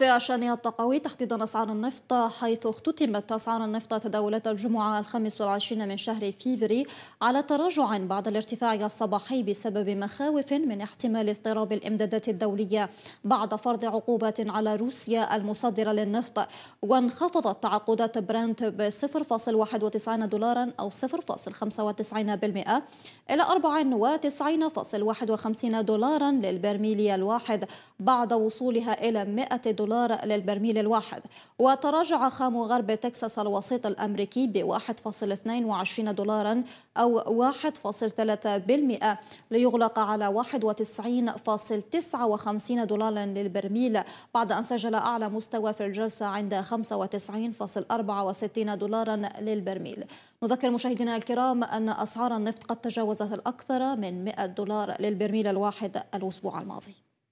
في شأنها التقوي تحديدا أسعار النفط حيث اختتمت أسعار النفط تداولات الجمعة الخامس والعشرين من شهر فيفري على تراجع بعد الارتفاع الصباحي بسبب مخاوف من احتمال اضطراب الإمدادات الدولية بعد فرض عقوبات على روسيا المصدرة للنفط وانخفضت تعاقدات برانت ب 0.91 دولارا أو 0.95% إلى 94.51 دولارا للبرميل الواحد بعد وصولها إلى 100 دولار دولار للبرميل الواحد وتراجع خام غرب تكساس الوسيط الأمريكي ب 1.22 دولارا أو 1.3% ليغلق على 91.59 دولارا للبرميل بعد أن سجل أعلى مستوى في الجلسة عند 95.64 دولارا للبرميل نذكر مشاهدينا الكرام أن أسعار النفط قد تجاوزت الأكثر من 100 دولار للبرميل الواحد الأسبوع الماضي